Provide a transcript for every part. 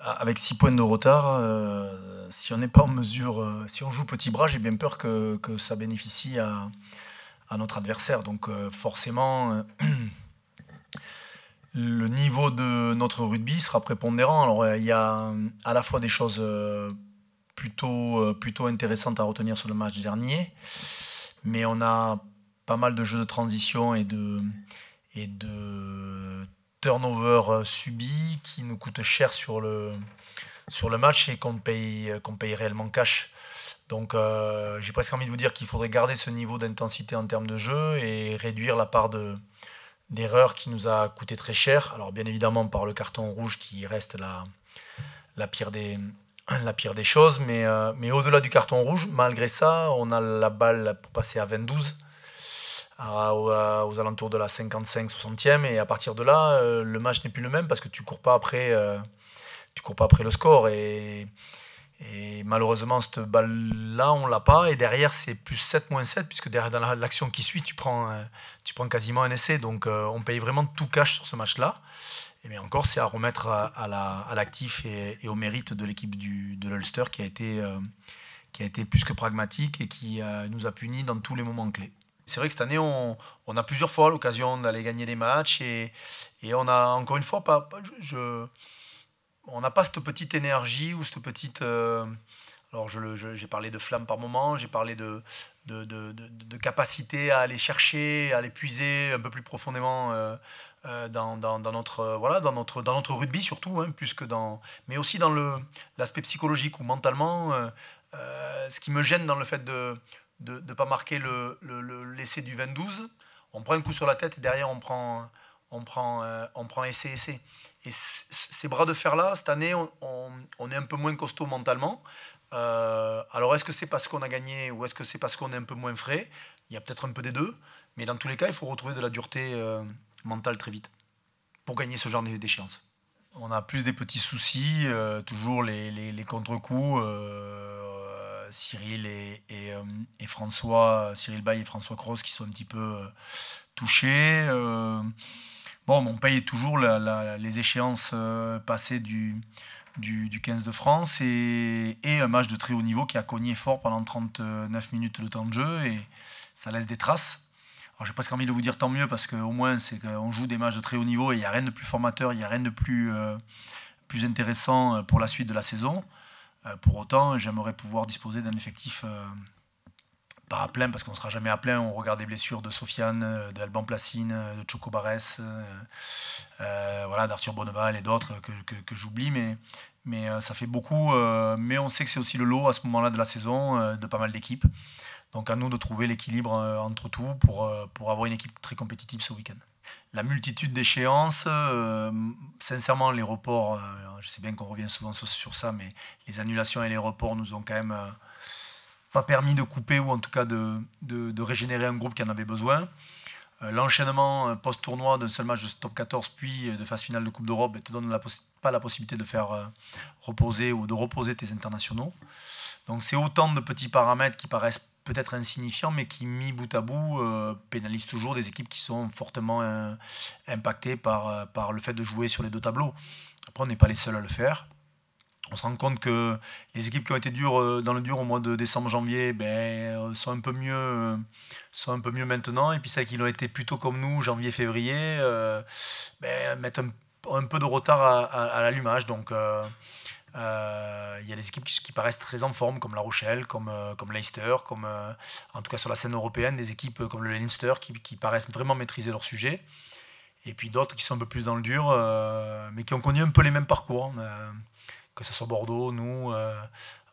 avec 6 points de retard, euh, si on n'est pas en mesure, euh, si on joue petit bras, j'ai bien peur que, ça bénéficie à, notre adversaire. Donc euh, forcément, le niveau de notre rugby sera prépondérant. Alors il y a à la fois des choses plutôt, plutôt intéressantes à retenir sur le match dernier, mais on a pas mal de jeux de transition et de, et de turnover euh, subi qui nous coûte cher sur le, sur le match et qu'on paye, qu'on paye réellement cash. Donc euh, j'ai presque envie de vous dire qu'il faudrait garder ce niveau d'intensité en termes de jeu et réduire la part de, d'erreurs qui nous a coûté très cher. Alors bien évidemment par le carton rouge qui reste la, la, pire, des, la pire des choses, mais, euh, mais au-delà du carton rouge, malgré ça, on a la balle pour passer à 22 aux alentours de la 55-60e. Et à partir de là, euh, le match n'est plus le même parce que tu cours pas après, euh, tu cours pas après le score. Et, malheureusement, cette balle-là, on l'a pas. Et derrière, c'est plus 7, moins 7, puisque derrière, dans l'action qui suit, tu prends, euh, tu prends quasiment un essai. Donc, on paye vraiment tout cash sur ce match-là. Et mais encore, c'est à remettre à, l'actif et, au mérite de l'équipe de l'Ulster qui, a été, qui a été plus que pragmatique et qui nous a punis dans tous les moments clés c'est vrai que cette année, on, a plusieurs fois l'occasion d'aller gagner des matchs et, et, on a encore une fois pas, je, on n'a pas cette petite énergie ou cette petite. Euh, alors, j'ai parlé de flamme par moment, j'ai parlé de de, capacité à aller chercher, à aller puiser un peu plus profondément euh, euh, dans, notre, voilà, dans, notre, dans notre rugby, surtout, hein, dans, mais aussi dans l'aspect psychologique ou mentalement. ce qui me gêne dans le fait de, de ne pas marquer le, l'essai le, du 22, on prend un coup sur la tête et derrière on prend, on prend, euh, on prend essai, essai. Et ces bras de fer-là, cette année, on, est un peu moins costaud mentalement. Euh, alors est-ce que c'est parce qu'on a gagné ou est-ce que c'est parce qu'on est un peu moins frais Il y a peut-être un peu des deux, mais dans tous les cas, il faut retrouver de la dureté euh, mentale très vite pour gagner ce genre d'échéance. On a plus des petits soucis, toujours les, les, les contre-coups Cyril et, et, euh, François, Cyril Bay et François Cross qui sont un petit peu euh, touchés. Euh. Bon, on paye toujours les échéances passées du, 15 de France et, un match de très haut niveau qui a cogné fort pendant 39 minutes de temps de jeu et ça laisse des traces. Alors j'ai presque envie de vous dire tant mieux parce qu'au moins c'est qu'on joue des matchs de très haut niveau et il n'y a rien de plus formateur, il n'y a rien de plus, plus intéressant pour la suite de la saison. Euh, pour autant, j'aimerais pouvoir disposer d'un effectif euh, pas à plein parce qu'on ne sera jamais à plein. On regarde les blessures de Sofiane, euh, d'Alban Placine, de Choco Barès, voilà, d'Arthur Bonneval et d'autres que, j'oublie, mais, mais ça fait beaucoup. mais on sait que c'est aussi le lot à ce moment-là de la saison de pas mal d'équipes. Donc à nous de trouver l'équilibre entre tout pour, pour avoir une équipe très compétitive ce week-end la multitude d'échéances. Euh, sincèrement, les reports, euh, je sais bien qu'on revient souvent sur, ça, mais les annulations et les reports nous ont quand même euh, pas permis de couper ou en tout cas de, régénérer un groupe qui en avait besoin. L'enchaînement post-tournoi d'un seul match de top 14 puis de phase finale de Coupe d'Europe ne ben, te donne pas la possibilité de faire reposer ou de reposer tes internationaux. Donc c'est autant de petits paramètres qui paraissent peut-être insignifiant, mais qui, mis bout à bout, euh, pénalise toujours des équipes qui sont fortement euh, impactées par, euh, par le fait de jouer sur les deux tableaux. Après, on n'est pas les seuls à le faire. On se rend compte que les équipes qui ont été dures dans le dur au mois de décembre-janvier ben, sont, un peu mieux, sont un peu mieux maintenant. Et puis celles qui l'ont été plutôt comme nous, janvier-février, ben, mettent un, peu de retard à, à l'allumage. Donc euh, il y a des équipes qui, paraissent très en forme, comme La Rochelle, comme, euh, comme Leicester, comme, euh, en tout cas sur la scène européenne, des équipes comme le Leinster qui, paraissent vraiment maîtriser leur sujet. Et puis d'autres qui sont un peu plus dans le dur, mais qui ont connu un peu les mêmes parcours. Hein. que ce soit Bordeaux, nous,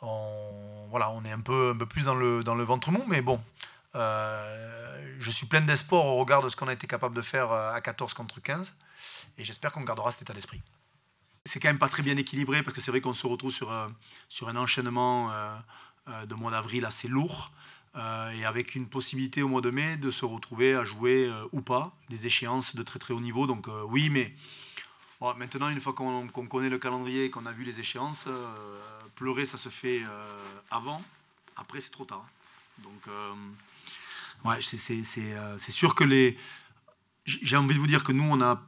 on, voilà, on est un peu, un peu plus dans le, dans le ventre mou, mais bon. je suis plein d'espoir au regard de ce qu'on a été capable de faire à 14 contre 15 et j'espère qu'on gardera cet état d'esprit. C'est quand même pas très bien équilibré parce que c'est vrai qu'on se retrouve sur, euh, sur un enchaînement euh, euh, de mois d'avril assez lourd et avec une possibilité au mois de mai de se retrouver à jouer ou pas des échéances de très très haut niveau. Donc oui, mais oh, maintenant, une fois qu'on connaît le calendrier et qu'on a vu les échéances, pleurer, ça se fait avant. Après, c'est trop tard. Donc, ouais, c'est sûr que les... J'ai envie de vous dire que nous, on a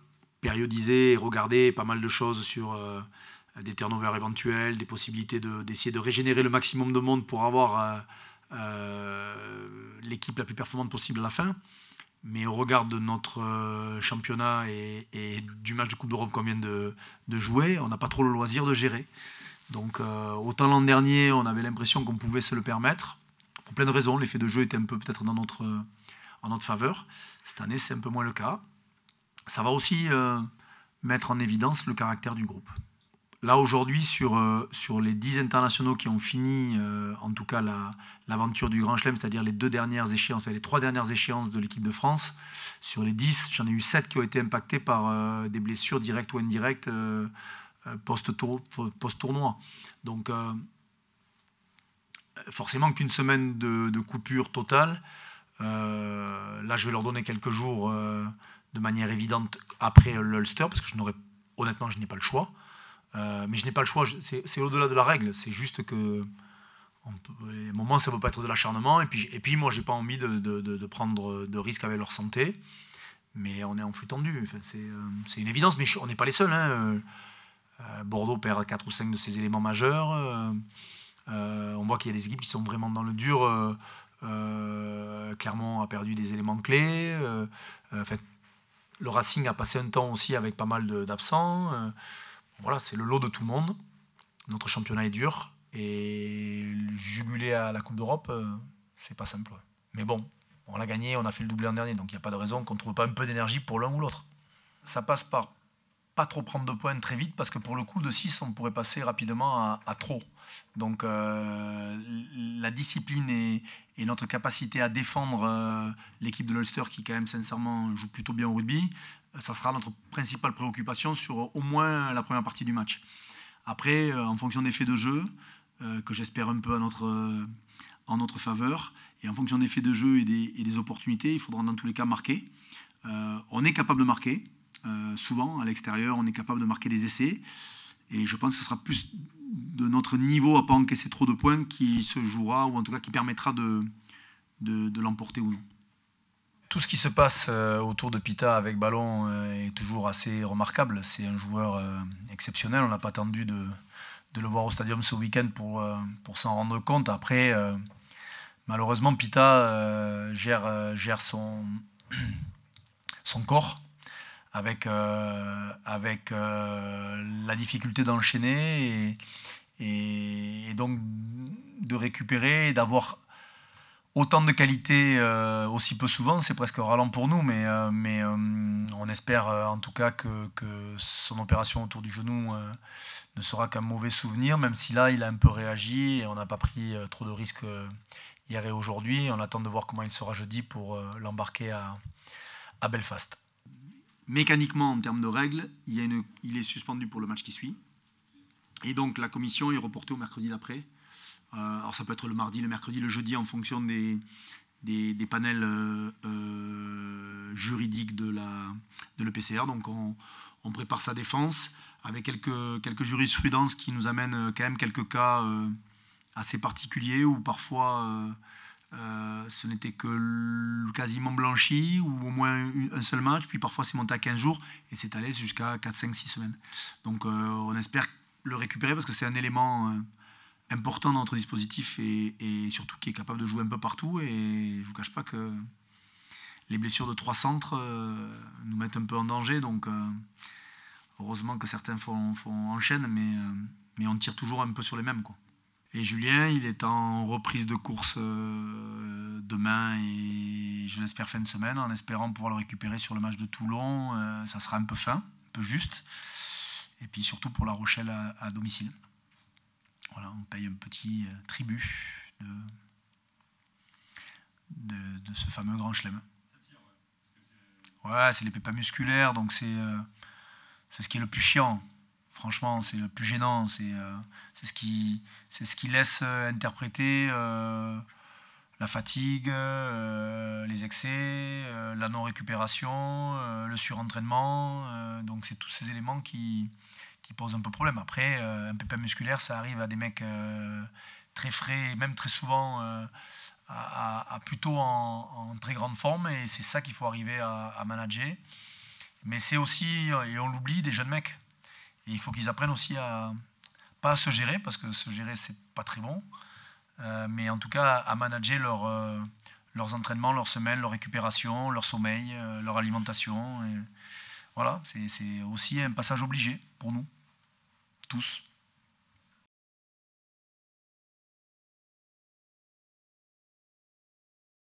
périodiser et regarder pas mal de choses sur euh, des turnovers éventuels, des possibilités d'essayer de, régénérer le maximum de monde pour avoir euh, euh, l'équipe la plus performante possible à la fin. Mais au regard de notre championnat et, du match de Coupe d'Europe qu'on vient de, de, jouer, on n'a pas trop le loisir de gérer. Donc autant l'an dernier, on avait l'impression qu'on pouvait se le permettre, pour plein de raisons. L'effet de jeu était un peu peut-être dans notre, en notre faveur. Cette année, c'est un peu moins le cas ça va aussi euh, mettre en évidence le caractère du groupe. Là aujourd'hui, sur, euh, sur les 10 internationaux qui ont fini, euh, en tout cas l'aventure du Grand Chelem, c'est-à-dire les deux dernières échéances, les trois dernières échéances de l'équipe de France, sur les 10, j'en ai eu 7 qui ont été impactés par des blessures directes ou indirectes post-tournoi. Donc forcément qu'une semaine de, de, coupure totale, là je vais leur donner quelques jours de manière évidente après l'Ulster, parce que je n'aurais, honnêtement, je n'ai pas le choix. Euh, mais je n'ai pas le choix, c'est au-delà de la règle, c'est juste que on moment, ça ne peut pas être de l'acharnement. Et puis, et puis moi, j'ai pas envie de, prendre de risques avec leur santé. Mais on est en flux tendu. Enfin, c'est euh, une évidence, mais on n'est pas les seuls. Hein. Euh, Bordeaux perd 4 ou 5 de ses éléments majeurs. on voit qu'il y a des équipes qui sont vraiment dans le dur. Clermont a perdu des éléments clés. fait, le Racing a passé un temps aussi avec pas mal d'absents. Euh, voilà, c'est le lot de tout le monde. Notre championnat est dur et juguler à la Coupe d'Europe, euh, c'est pas simple. Mais bon, on l'a gagné, on a fait le doublé en dernier, donc il n'y a pas de raison qu'on ne trouve pas un peu d'énergie pour l'un ou l'autre. Ça passe par pas trop prendre de points très vite parce que pour le coup de 6 on pourrait passer rapidement à, trop. Donc euh, la discipline et, notre capacité à défendre euh, l'équipe de l'Ulster qui quand même sincèrement joue plutôt bien au rugby, euh, ça sera notre principale préoccupation sur au moins la première partie du match. Après, en fonction des faits de jeu, que j'espère un peu notre, en notre faveur, et en fonction des faits de jeu et des, et des opportunités, il faudra dans tous les cas marquer. on est capable de marquer, euh, souvent, à l'extérieur, on est capable de marquer des essais. Et je pense que ce sera plus de notre niveau à ne pas encaisser trop de points qui se jouera, ou en tout cas qui permettra de, l'emporter ou non. Tout ce qui se passe euh, autour de Pita avec ballon euh, est toujours assez remarquable. C'est un joueur exceptionnel. On n'a pas attendu de, le voir au stadium ce week-end pour, s'en rendre compte. Après, malheureusement, Pita gère, gère son corps avec, euh, avec euh, la difficulté d'enchaîner et, donc de récupérer et d'avoir autant de qualité euh, aussi peu souvent, c'est presque ralent pour nous, mais, mais on espère en tout cas que, son opération autour du genou ne sera qu'un mauvais souvenir, même si là il a un peu réagi et on n'a pas pris trop de risques hier et aujourd'hui. On attend de voir comment il sera jeudi pour l'embarquer à, à Belfast mécaniquement, en termes de règles, il, est suspendu pour le match qui suit. Et donc la commission est reportée au mercredi d'après. Euh, alors ça peut être le mardi, le mercredi, le jeudi en fonction des, des, panels euh, euh, juridiques de, la, de l'EPCR. Donc on, prépare sa défense avec quelques, quelques jurisprudences qui nous amènent quand même quelques cas assez particuliers ou parfois... Euh, ce n'était que quasiment blanchi ou au moins un seul match, puis parfois c'est monté à 15 jours et c'est allé jusqu'à 4, 5, 6 semaines. Donc euh, on espère le récupérer parce que c'est un élément euh, important dans notre dispositif et, surtout qui est capable de jouer un peu partout. Et je ne vous cache pas que les blessures de trois centres nous mettent un peu en danger. Donc heureusement que certains font, font enchaînent, mais, mais on tire toujours un peu sur les mêmes. Quoi. Et Julien, il est en reprise de course euh, demain et je l'espère fin de semaine, en espérant pouvoir le récupérer sur le match de Toulon. Euh, ça sera un peu fin, un peu juste. Et puis surtout pour La Rochelle à, domicile. Voilà, on paye un petit euh, tribut de, ce fameux grand chelem. Ouais, c'est les pépas musculaires, donc c'est c'est ce qui est le plus chiant franchement, c'est le plus gênant. C'est euh, ce, qui, ce qui laisse euh, interpréter euh, la fatigue, les excès, la non-récupération, le surentraînement. donc, c'est tous ces éléments qui, qui, posent un peu problème. Après, un pépin musculaire, ça arrive à des mecs très frais, même très souvent. À, plutôt en, très grande forme et c'est ça qu'il faut arriver à manager. Mais c'est aussi, et on l'oublie, des jeunes mecs. Et il faut qu'ils apprennent aussi à pas à se gérer parce que se gérer c'est pas très bon, euh, mais en tout cas à manager leur, euh, leurs entraînements, leurs semaines, leur récupération, leur sommeil, euh, leur alimentation. Et voilà, c'est aussi un passage obligé pour nous tous.